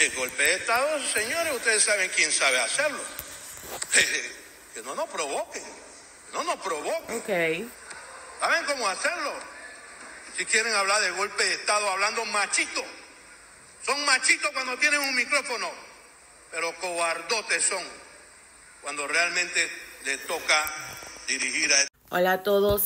El golpe de Estado, señores, ustedes saben quién sabe hacerlo. que no nos provoquen, no nos provoquen. Okay. ¿Saben cómo hacerlo? Si quieren hablar de golpe de Estado, hablando machito. Son machitos cuando tienen un micrófono, pero cobardotes son cuando realmente les toca dirigir a... Este Hola a todos,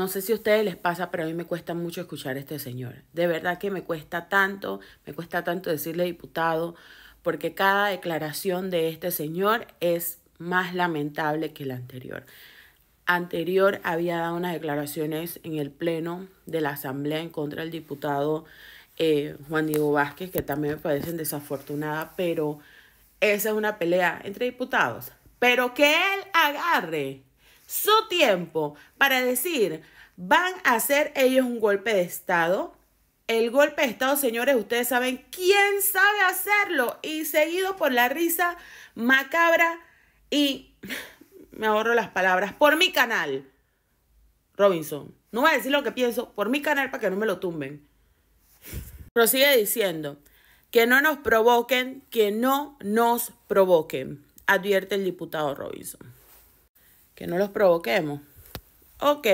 no sé si a ustedes les pasa, pero a mí me cuesta mucho escuchar a este señor. De verdad que me cuesta tanto, me cuesta tanto decirle diputado, porque cada declaración de este señor es más lamentable que la anterior. Anterior había dado unas declaraciones en el Pleno de la Asamblea en contra del diputado eh, Juan Diego Vázquez, que también me parecen desafortunadas, pero esa es una pelea entre diputados. Pero que él agarre su tiempo para decir, van a hacer ellos un golpe de Estado. El golpe de Estado, señores, ustedes saben quién sabe hacerlo. Y seguido por la risa macabra y me ahorro las palabras, por mi canal, Robinson. No voy a decir lo que pienso, por mi canal para que no me lo tumben. Prosigue diciendo, que no nos provoquen, que no nos provoquen, advierte el diputado Robinson que no los provoquemos. Ok,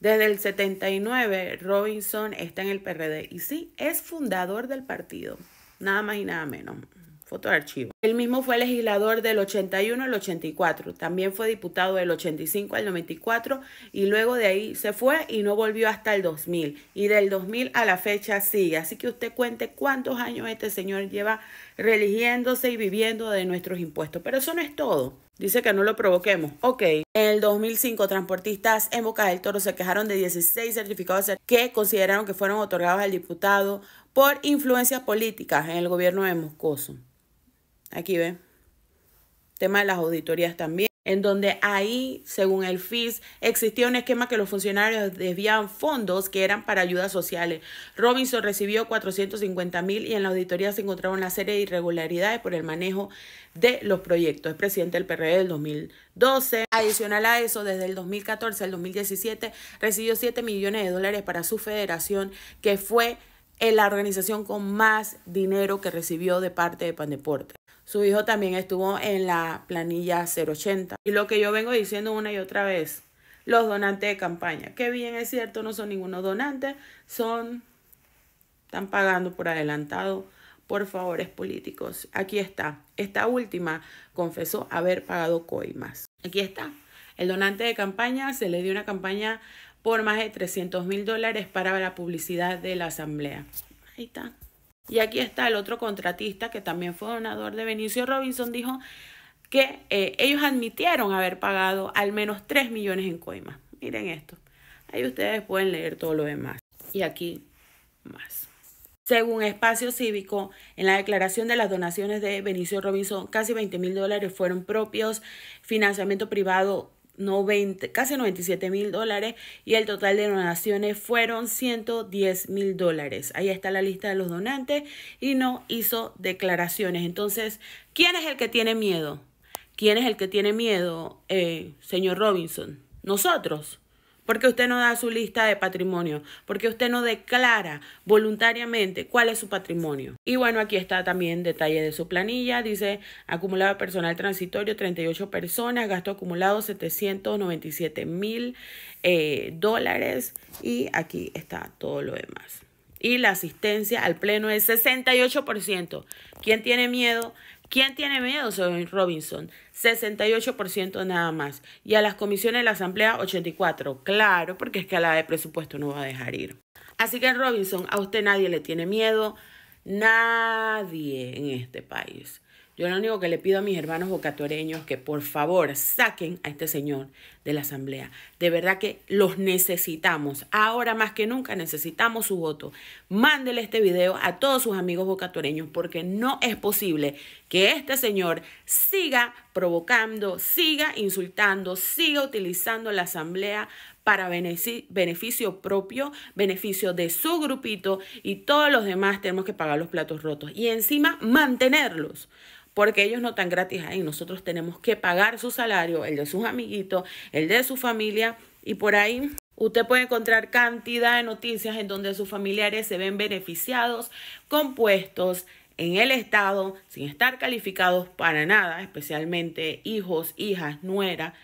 desde el 79 Robinson está en el PRD y sí, es fundador del partido, nada más y nada menos. Foto de archivo. Él mismo fue legislador del 81 al 84, también fue diputado del 85 al 94 y luego de ahí se fue y no volvió hasta el 2000 y del 2000 a la fecha sigue. Así que usted cuente cuántos años este señor lleva religiéndose y viviendo de nuestros impuestos. Pero eso no es todo. Dice que no lo provoquemos. Ok, en el 2005, transportistas en Boca del Toro se quejaron de 16 certificados que consideraron que fueron otorgados al diputado por influencias políticas en el gobierno de Moscoso. Aquí ve Tema de las auditorías también en donde ahí, según el FIS, existía un esquema que los funcionarios desviaban fondos que eran para ayudas sociales. Robinson recibió 450 mil y en la auditoría se encontraron una serie de irregularidades por el manejo de los proyectos. Es presidente del PRD e del 2012. Adicional a eso, desde el 2014 al 2017 recibió 7 millones de dólares para su federación, que fue eh, la organización con más dinero que recibió de parte de Pandeporte. Su hijo también estuvo en la planilla 080. Y lo que yo vengo diciendo una y otra vez, los donantes de campaña, que bien es cierto, no son ningunos donantes, son, están pagando por adelantado por favores políticos. Aquí está. Esta última confesó haber pagado coimas. Aquí está. El donante de campaña se le dio una campaña por más de 300 mil dólares para la publicidad de la asamblea. Ahí está. Y aquí está el otro contratista que también fue donador de Benicio Robinson, dijo que eh, ellos admitieron haber pagado al menos 3 millones en coimas. Miren esto. Ahí ustedes pueden leer todo lo demás. Y aquí más. Según Espacio Cívico, en la declaración de las donaciones de Benicio Robinson, casi 20 mil dólares fueron propios, financiamiento privado casi 97 mil dólares y el total de donaciones fueron 110 mil dólares. Ahí está la lista de los donantes y no hizo declaraciones. Entonces, ¿quién es el que tiene miedo? ¿Quién es el que tiene miedo, eh, señor Robinson? Nosotros. Porque usted no da su lista de patrimonio, porque usted no declara voluntariamente cuál es su patrimonio. Y bueno, aquí está también detalle de su planilla. Dice acumulado personal transitorio 38 personas, gasto acumulado 797 mil eh, dólares. Y aquí está todo lo demás. Y la asistencia al pleno es 68%. ¿Quién tiene miedo ¿Quién tiene miedo? Soy Robinson. 68% nada más. Y a las comisiones de la Asamblea, 84%. Claro, porque es que a la de presupuesto no va a dejar ir. Así que Robinson, a usted nadie le tiene miedo. Nadie en este país. Yo lo único que le pido a mis hermanos bocatoreños que por favor saquen a este señor de la asamblea. De verdad que los necesitamos. Ahora más que nunca necesitamos su voto. Mándele este video a todos sus amigos bocatoreños porque no es posible que este señor siga provocando, siga insultando, siga utilizando la asamblea para beneficio propio, beneficio de su grupito y todos los demás tenemos que pagar los platos rotos y encima mantenerlos. Porque ellos no están gratis ahí, nosotros tenemos que pagar su salario, el de sus amiguitos, el de su familia y por ahí Usted puede encontrar cantidad de noticias en donde sus familiares se ven beneficiados compuestos en el Estado sin estar calificados para nada, especialmente hijos, hijas, nuera.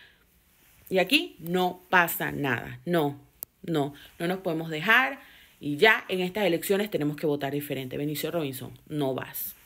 Y aquí no pasa nada, no, no, no nos podemos dejar y ya en estas elecciones tenemos que votar diferente. Benicio Robinson, no vas.